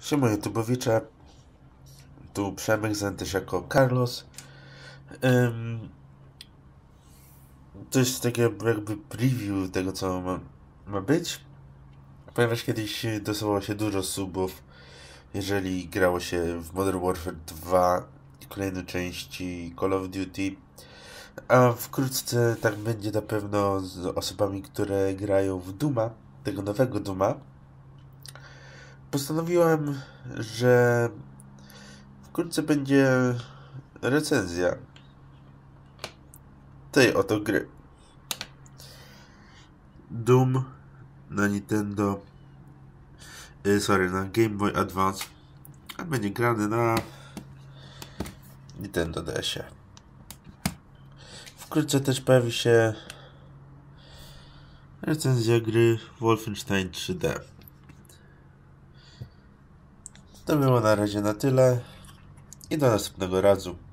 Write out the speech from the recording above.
Siema YouTubeowicze, tu Przemek znany jako Carlos. Um, to jest takie jakby preview tego co ma, ma być, ponieważ kiedyś dostawało się dużo subów, jeżeli grało się w Modern Warfare 2 i kolejne części Call of Duty, a wkrótce tak będzie na pewno z osobami, które grają w Duma, tego nowego Duma postanowiłem, że wkrótce będzie recenzja tej oto gry. Doom na Nintendo, y, sorry, na Game Boy Advance, a będzie grany na Nintendo DS. Wkrótce też pojawi się recenzja gry Wolfenstein 3D. To było na razie na tyle i do następnego razu.